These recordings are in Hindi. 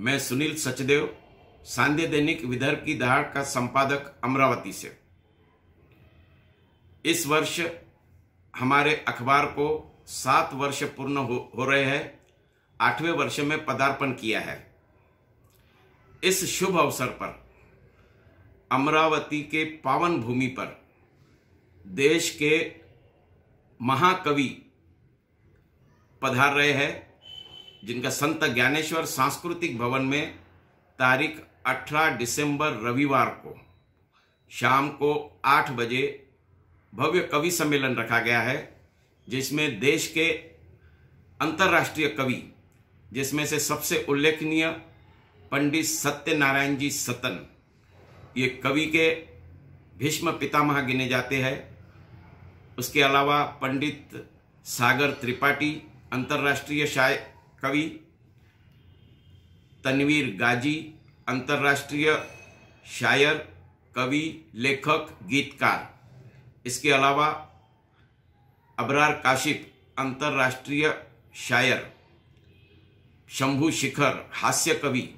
मैं सुनील सचदेव सांध्य दैनिक विदर्भ की दहाड़ का संपादक अमरावती से इस वर्ष हमारे अखबार को सात वर्ष पूर्ण हो, हो रहे हैं आठवें वर्ष में पदार्पण किया है इस शुभ अवसर पर अमरावती के पावन भूमि पर देश के महाकवि पधार रहे हैं जिनका संत ज्ञानेश्वर सांस्कृतिक भवन में तारीख 18 दिसंबर रविवार को शाम को 8 बजे भव्य कवि सम्मेलन रखा गया है जिसमें देश के अंतर्राष्ट्रीय कवि जिसमें से सबसे उल्लेखनीय पंडित सत्यनारायण जी सतन ये कवि के भीष्म पितामह गिने जाते हैं उसके अलावा पंडित सागर त्रिपाठी अंतर्राष्ट्रीय शायद कवि तनवीर गाजी अंतर्राष्ट्रीय शायर कवि लेखक गीतकार इसके अलावा अबरार काशिप अंतर्राष्ट्रीय शायर शंभू शिखर हास्य कवि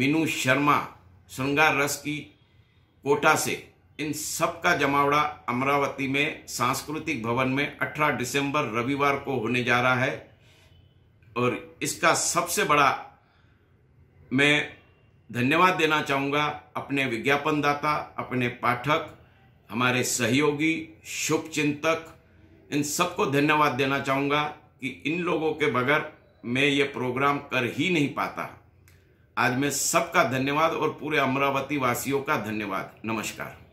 मीनू शर्मा श्रृंगार रस की कोटा से इन सब का जमावड़ा अमरावती में सांस्कृतिक भवन में 18 दिसंबर रविवार को होने जा रहा है और इसका सबसे बड़ा मैं धन्यवाद देना चाहूँगा अपने विज्ञापनदाता अपने पाठक हमारे सहयोगी शुभचिंतक इन सबको धन्यवाद देना चाहूँगा कि इन लोगों के बगैर मैं ये प्रोग्राम कर ही नहीं पाता आज मैं सबका धन्यवाद और पूरे अमरावती वासियों का धन्यवाद नमस्कार